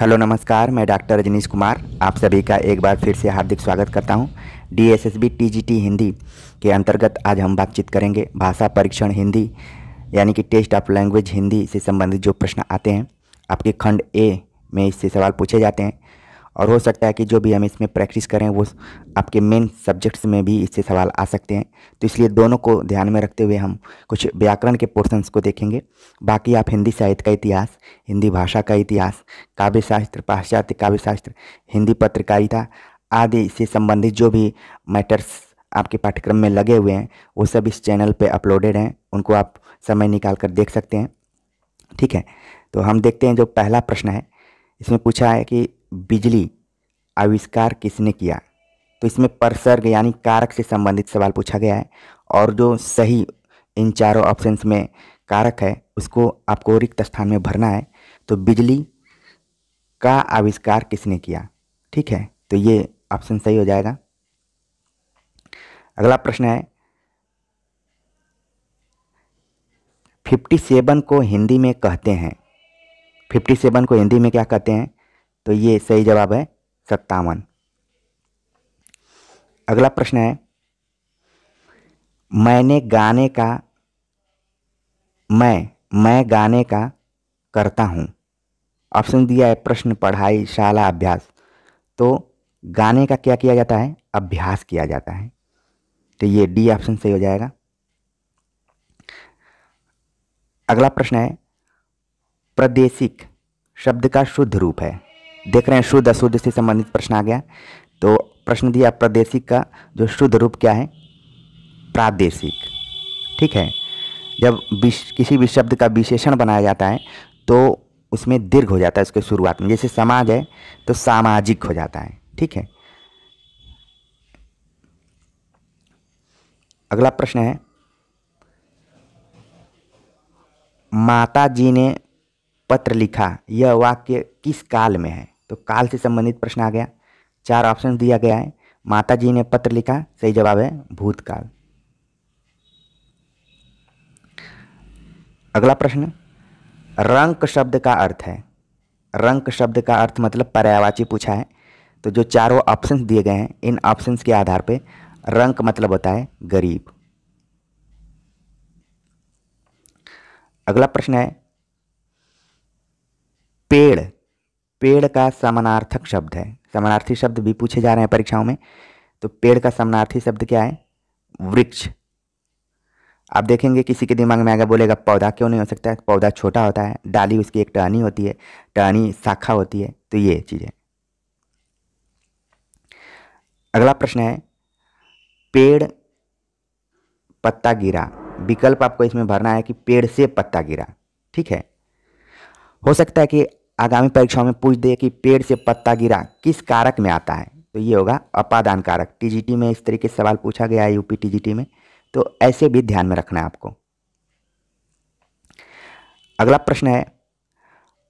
hello नमस्कार मैं doctor Rajneesh Kumar आप सभी का एक बार फिर से हार्दिक स्वागत करता हूं डीएसएसबी टीजीटी हिंदी के अंतर्गत आज हम बातचीत करेंगे भाषा परीक्षण हिंदी यानी कि टेस्ट ऑफ लैंग्वेज हिंदी से संबंधित जो प्रश्न आते हैं आपके खंड ए में इससे सवाल पूछे जाते हैं और हो सकता है कि जो भी हम इसमें प्रैक्टिस करें वो आपके मेन सब्जेक्ट्स में भी इससे सवाल आ सकते हैं तो इसलिए दोनों को ध्यान में रखते हुए हम कुछ व्याकरण के पोर्शंस को देखेंगे बाकी आप हिंदी साहित्य का इतिहास हिंदी भाषा का इतिहास काव्य शास्त्र पाश्चात्य काव्य शास्त्र हिंदी पत्रकारिता आदि से संबंधित जो भी मैटर्स आपके पाठ्यक्रम में लगे हुए हैं वो सब इस चैनल पर अपलोडेड हैं उनको आप समय निकाल कर देख सकते हैं ठीक है तो हम देखते हैं जो पहला प्रश्न है इसमें पूछा है कि बिजली आविष्कार किसने किया तो इसमें परसर्ग यानी कारक से संबंधित सवाल पूछा गया है और जो सही इन चारों ऑप्शंस में कारक है उसको आपको रिक्त स्थान में भरना है तो बिजली का आविष्कार किसने किया ठीक है तो ये ऑप्शन सही हो जाएगा अगला प्रश्न है फिफ्टी सेवन को हिंदी में कहते हैं फिफ्टी सेवन को हिंदी में क्या कहते हैं तो ये सही जवाब है सत्तावन अगला प्रश्न है मैंने गाने का मैं मैं गाने का करता हूँ ऑप्शन दिया है प्रश्न पढ़ाई शाला अभ्यास तो गाने का क्या किया जाता है अभ्यास किया जाता है तो ये डी ऑप्शन सही हो जाएगा अगला प्रश्न है प्रदेशिक शब्द का शुद्ध रूप है देख रहे हैं शुद्ध अशुद्ध से संबंधित प्रश्न आ गया तो प्रश्न दिया प्रादेशिक का जो शुद्ध रूप क्या है प्रादेशिक ठीक है जब विश किसी भी शब्द का विशेषण बनाया जाता है तो उसमें दीर्घ हो जाता है उसके शुरुआत में जैसे समाज है तो सामाजिक हो जाता है ठीक है अगला प्रश्न है माता जी ने पत्र लिखा यह वाक्य किस काल में है तो काल से संबंधित प्रश्न आ गया चार ऑप्शन दिया गया है माता जी ने पत्र लिखा सही जवाब है भूतकाल अगला प्रश्न रंक शब्द का अर्थ है रंक शब्द का अर्थ मतलब पर्यावाची पूछा है तो जो चारों ऑप्शंस दिए गए हैं इन ऑप्शंस के आधार पे रंक मतलब होता है गरीब अगला प्रश्न है पेड़ पेड़ का समानार्थक शब्द है समानार्थी शब्द भी पूछे जा रहे हैं परीक्षाओं में तो पेड़ का समानार्थी शब्द क्या है वृक्ष आप देखेंगे किसी के दिमाग में आगे बोलेगा पौधा क्यों नहीं हो सकता है पौधा छोटा होता है डाली उसकी एक टहनी होती है टहनी शाखा होती है तो ये चीज़ें अगला प्रश्न है पेड़ पत्ता गिरा विकल्प आपको इसमें भरना है कि पेड़ से पत्ता गिरा ठीक है हो सकता है कि आगामी परीक्षाओं में पूछ दे कि पेड़ से पत्ता गिरा किस कारक में आता है तो ये होगा अपादान कारक टीजीटी में इस तरीके से सवाल पूछा गया है यूपी टीजीटी में तो ऐसे भी ध्यान में रखना है आपको अगला प्रश्न है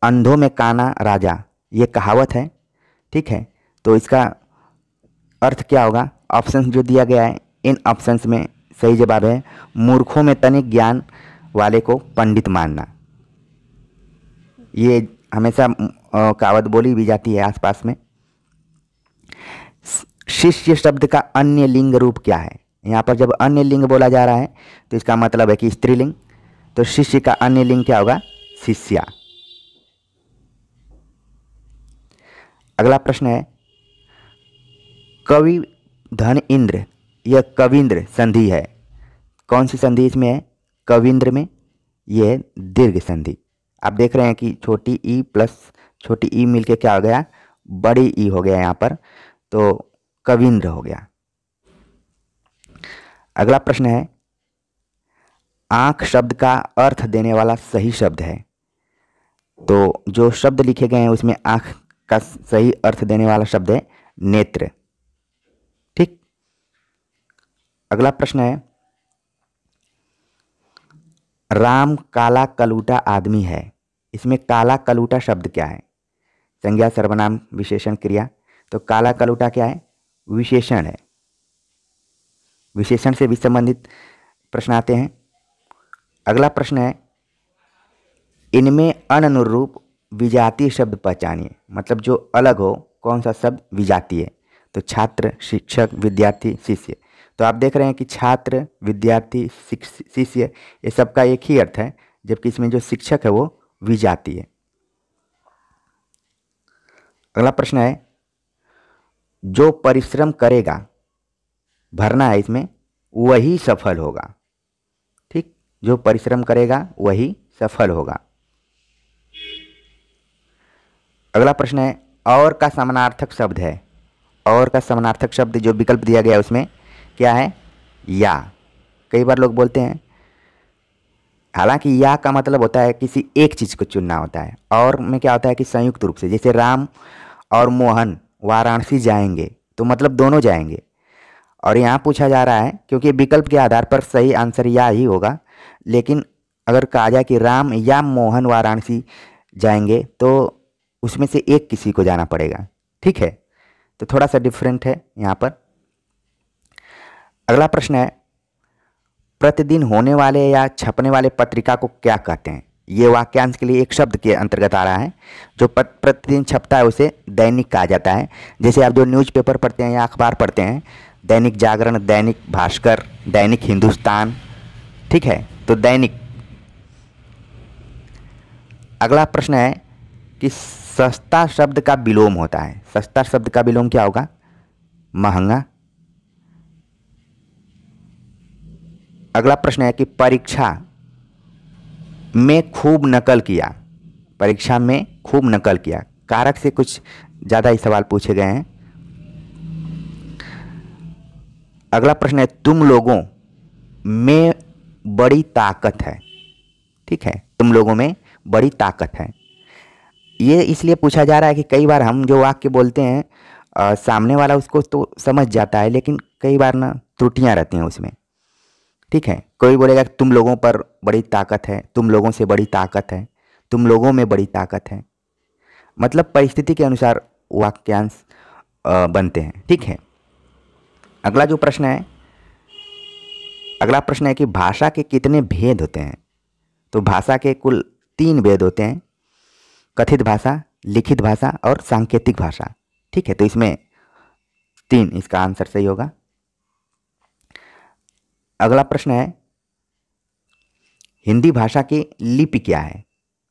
अंधों में काना राजा ये कहावत है ठीक है तो इसका अर्थ क्या होगा ऑप्शन जो दिया गया है इन ऑप्शंस में सही जवाब है मूर्खों में तनिक ज्ञान वाले को पंडित मानना ये हमेशा कहावत बोली भी जाती है आसपास में शिष्य शब्द का अन्य लिंग रूप क्या है यहाँ पर जब अन्य लिंग बोला जा रहा है तो इसका मतलब है कि स्त्रीलिंग तो शिष्य का अन्य लिंग क्या होगा शिष्या अगला प्रश्न है कवि धन इंद्र यह कविंद्र संधि है कौन सी संधि इसमें है कविंद्र में यह दीर्घ संधि आप देख रहे हैं कि छोटी ई e प्लस छोटी ई e मिलके क्या हो गया बड़ी ई e हो गया यहाँ पर तो कविंद्र हो गया अगला प्रश्न है आंख शब्द का अर्थ देने वाला सही शब्द है तो जो शब्द लिखे गए हैं उसमें आंख का सही अर्थ देने वाला शब्द है नेत्र ठीक अगला प्रश्न है राम काला कलूटा आदमी है इसमें काला कलूटा शब्द क्या है संज्ञा सर्वनाम विशेषण क्रिया तो काला कलूटा क्या है विशेषण है विशेषण से भी संबंधित प्रश्न आते हैं अगला प्रश्न है इनमें अन अनुरूप विजातीय शब्द पहचानिए मतलब जो अलग हो कौन सा शब्द विजातीय तो छात्र शिक्षक विद्यार्थी शिष्य तो आप देख रहे हैं कि छात्र विद्यार्थी शिष्य ये सब का एक ही अर्थ है जबकि इसमें जो शिक्षक है वो विजाति है अगला प्रश्न है जो परिश्रम करेगा भरना है इसमें वही सफल होगा ठीक जो परिश्रम करेगा वही सफल होगा अगला प्रश्न है और का समानार्थक शब्द है और का समानार्थक शब्द जो विकल्प दिया गया है उसमें क्या है या कई बार लोग बोलते हैं हालांकि या का मतलब होता है किसी एक चीज़ को चुनना होता है और में क्या होता है कि संयुक्त रूप से जैसे राम और मोहन वाराणसी जाएंगे तो मतलब दोनों जाएंगे और यहाँ पूछा जा रहा है क्योंकि विकल्प के आधार पर सही आंसर या ही होगा लेकिन अगर कहा जाए कि राम या मोहन वाराणसी जाएंगे तो उसमें से एक किसी को जाना पड़ेगा ठीक है तो थोड़ा सा डिफरेंट है यहाँ पर अगला प्रश्न है प्रतिदिन होने वाले या छपने वाले पत्रिका को क्या कहते हैं ये वाक्यांश के लिए एक शब्द के अंतर्गत आ रहा है जो प्रतिदिन छपता है उसे दैनिक कहा जाता है जैसे आप जो न्यूज़पेपर पढ़ते हैं या अखबार पढ़ते हैं दैनिक जागरण दैनिक भास्कर दैनिक हिंदुस्तान ठीक है तो दैनिक अगला प्रश्न है कि सस्ता शब्द का विलोम होता है सस्ता शब्द का विलोम क्या होगा महंगा अगला प्रश्न है कि परीक्षा में खूब नकल किया परीक्षा में खूब नकल किया कारक से कुछ ज़्यादा ही सवाल पूछे गए हैं अगला प्रश्न है तुम लोगों में बड़ी ताकत है ठीक है तुम लोगों में बड़ी ताकत है ये इसलिए पूछा जा रहा है कि कई बार हम जो वाक्य बोलते हैं आ, सामने वाला उसको तो समझ जाता है लेकिन कई बार ना त्रुटियां रहती हैं उसमें ठीक है कोई बोलेगा कि तुम लोगों पर बड़ी ताकत है तुम लोगों से बड़ी ताकत है तुम लोगों में बड़ी ताकत है मतलब परिस्थिति के अनुसार वाक्यांश बनते हैं ठीक है अगला जो प्रश्न है अगला प्रश्न है कि भाषा के कितने भेद होते हैं तो भाषा के कुल तीन भेद होते हैं कथित भाषा लिखित भाषा और सांकेतिक भाषा ठीक है तो इसमें तीन इसका आंसर सही होगा अगला प्रश्न है हिंदी भाषा की लिपि क्या है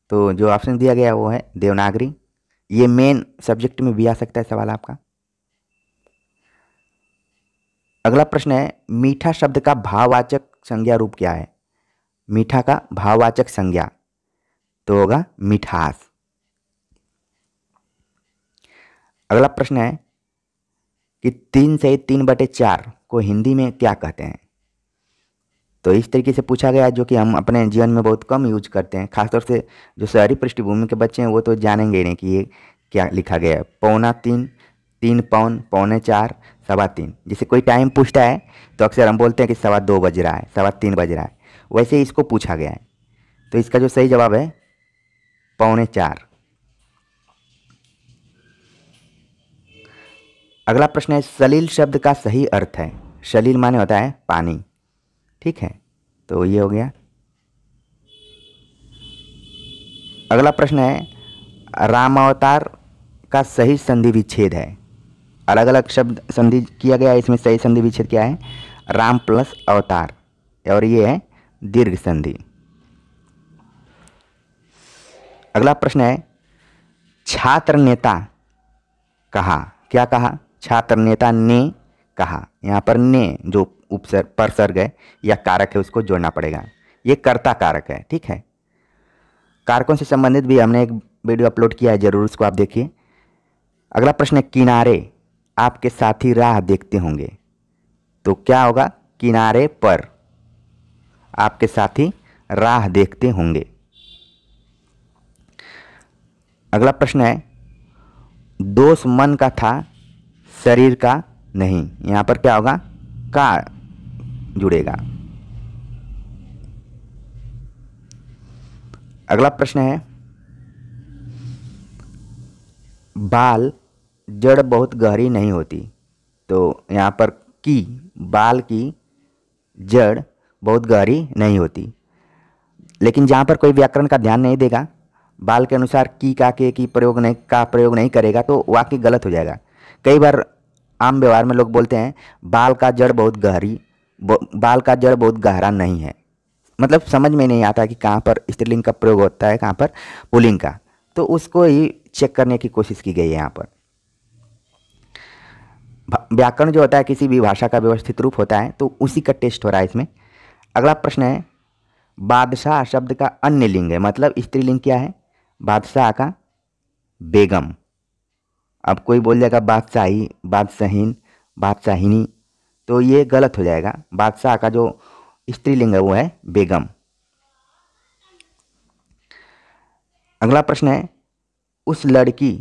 तो जो ऑप्शन दिया गया वो है देवनागरी ये मेन सब्जेक्ट में भी आ सकता है सवाल आपका अगला प्रश्न है मीठा शब्द का भाववाचक संज्ञा रूप क्या है मीठा का भाववाचक संज्ञा तो होगा मिठास अगला प्रश्न है कि तीन से तीन बटे चार को हिंदी में क्या कहते हैं तो इस तरीके से पूछा गया जो कि हम अपने जीवन में बहुत कम यूज करते हैं खासतौर से जो शहरी पृष्ठभूमि के बच्चे हैं वो तो जानेंगे नहीं कि ये क्या लिखा गया है पौना तीन तीन पौन पौने चार सवा तीन जैसे कोई टाइम पूछता है तो अक्सर हम बोलते हैं कि सवा दो बज रहा है सवा तीन बज रहा है वैसे ही इसको पूछा गया है तो इसका जो सही जवाब है पौने चार अगला प्रश्न है सलील शब्द का सही अर्थ है सलील माने होता है पानी ठीक है तो ये हो गया अगला प्रश्न है राम अवतार का सही संधि विच्छेद है अलग अलग शब्द संधि किया गया है इसमें सही संधि विच्छेद क्या है राम प्लस अवतार और ये है दीर्घ संधि अगला प्रश्न है छात्र नेता कहा क्या कहा छात्र नेता ने कहा यहां पर ने जो उपसर परसर्ग है या कारक है उसको जोड़ना पड़ेगा ये कर्ता कारक है ठीक है कारकों से संबंधित भी हमने एक वीडियो अपलोड किया है जरूर उसको आप देखिए अगला प्रश्न है किनारे आपके साथी राह देखते होंगे तो क्या होगा किनारे पर आपके साथी राह देखते होंगे अगला प्रश्न है दोष मन का था शरीर का नहीं यहां पर क्या होगा का जुड़ेगा अगला प्रश्न है बाल जड़ बहुत गहरी नहीं होती तो यहाँ पर की बाल की जड़ बहुत गहरी नहीं होती लेकिन जहाँ पर कोई व्याकरण का ध्यान नहीं देगा बाल के अनुसार की का के की प्रयोग नहीं का प्रयोग नहीं करेगा तो वाक्य गलत हो जाएगा कई बार आम व्यवहार में लोग बोलते हैं बाल का जड़ बहुत गहरी बाल का जड़ बहुत गहरा नहीं है मतलब समझ में नहीं आता कि कहाँ पर स्त्रीलिंग का प्रयोग होता है कहाँ पर पुलिंग का तो उसको ही चेक करने की कोशिश की गई है यहाँ पर व्याकरण जो होता है किसी भी भाषा का व्यवस्थित रूप होता है तो उसी का टेस्ट हो रहा है इसमें अगला प्रश्न है बादशाह शब्द का अन्य लिंग है मतलब स्त्रीलिंग क्या है बादशाह का बेगम अब कोई बोल जाएगा बादशाही बादशाहीन बादशाहिनी तो ये गलत हो जाएगा बादशाह का जो स्त्रीलिंग है वो है बेगम अगला प्रश्न है उस लड़की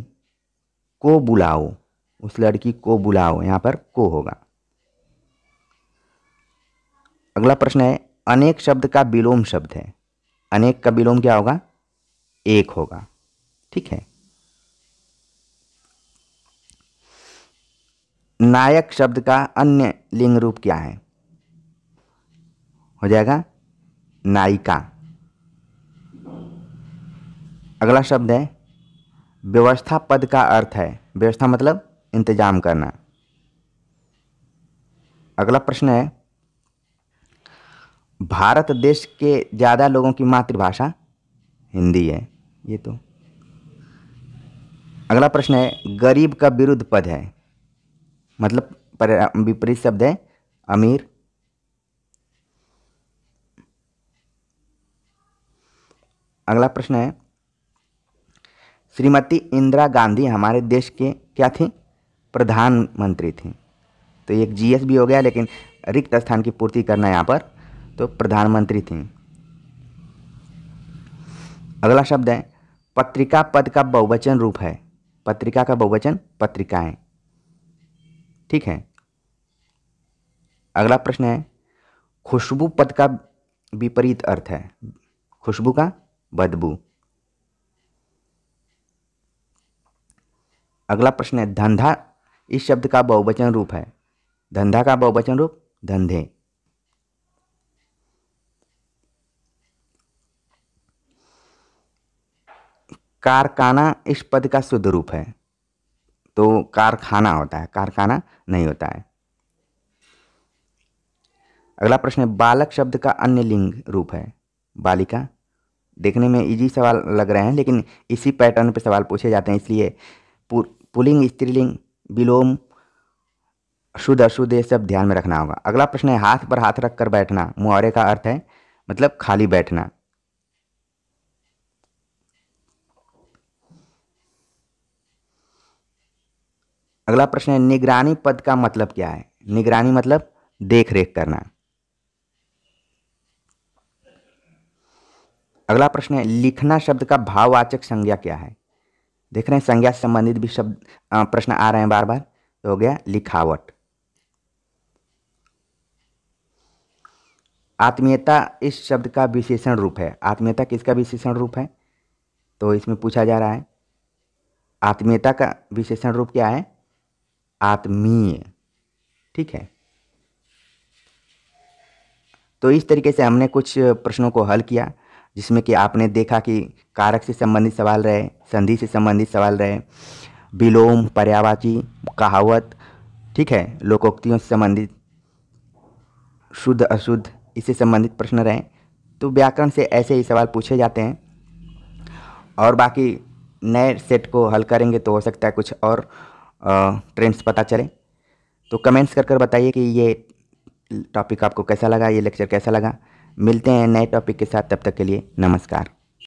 को बुलाओ उस लड़की को बुलाओ यहाँ पर को होगा अगला प्रश्न है अनेक शब्द का विलोम शब्द है अनेक का विलोम क्या होगा एक होगा ठीक है नायक शब्द का अन्य लिंग रूप क्या है हो जाएगा नायिका अगला शब्द है व्यवस्था पद का अर्थ है व्यवस्था मतलब इंतजाम करना अगला प्रश्न है भारत देश के ज़्यादा लोगों की मातृभाषा हिंदी है ये तो अगला प्रश्न है गरीब का विरुद्ध पद है मतलब विपरीत शब्द है अमीर अगला प्रश्न है श्रीमती इंदिरा गांधी हमारे देश के क्या थी प्रधानमंत्री थी तो एक जीएस भी हो गया लेकिन रिक्त स्थान की पूर्ति करना यहाँ पर तो प्रधानमंत्री थी अगला शब्द है पत्रिका पद का बहुवचन रूप है पत्रिका का बहुवचन पत्रिकाएं ठीक है अगला प्रश्न है खुशबू पद का विपरीत अर्थ है खुशबू का बदबू अगला प्रश्न है धंधा इस शब्द का बहुवचन रूप है धंधा का बहुवचन रूप धंधे कारखाना इस पद का शुद्ध रूप है तो कारखाना होता है कारखाना नहीं होता है अगला प्रश्न है बालक शब्द का अन्य लिंग रूप है बालिका देखने में इजी सवाल लग रहे हैं लेकिन इसी पैटर्न पे सवाल पूछे जाते हैं इसलिए पुलिंग स्त्रीलिंग विलोम शुद्ध अशुद्ध ये सब ध्यान में रखना होगा अगला प्रश्न है हाथ पर हाथ रख कर बैठना मुहावरे का अर्थ है मतलब खाली बैठना अगला प्रश्न है निगरानी पद का मतलब क्या है निगरानी मतलब देख रेख करना अगला प्रश्न है लिखना शब्द का भाववाचक संज्ञा क्या है देख रहे हैं संज्ञा से संबंधित भी शब्द प्रश्न आ रहे हैं बार बार तो हो गया लिखावट आत्मीयता इस शब्द का विशेषण रूप है आत्मीयता किसका विशेषण रूप है तो इसमें पूछा जा रहा है आत्मीयता का विशेषण रूप क्या है आत्मीय ठीक है तो इस तरीके से हमने कुछ प्रश्नों को हल किया जिसमें कि आपने देखा कि कारक से संबंधित सवाल रहे संधि से संबंधित सवाल रहे विलोम पर्यावाची कहावत ठीक है लोकोक्तियों से संबंधित शुद्ध अशुद्ध इससे संबंधित प्रश्न रहे तो व्याकरण से ऐसे ही सवाल पूछे जाते हैं और बाकी नए सेट को हल करेंगे तो हो सकता है कुछ और ट्रेंड्स पता चले तो कमेंट्स कर कर बताइए कि ये टॉपिक आपको कैसा लगा ये लेक्चर कैसा लगा मिलते हैं नए टॉपिक के साथ तब तक के लिए नमस्कार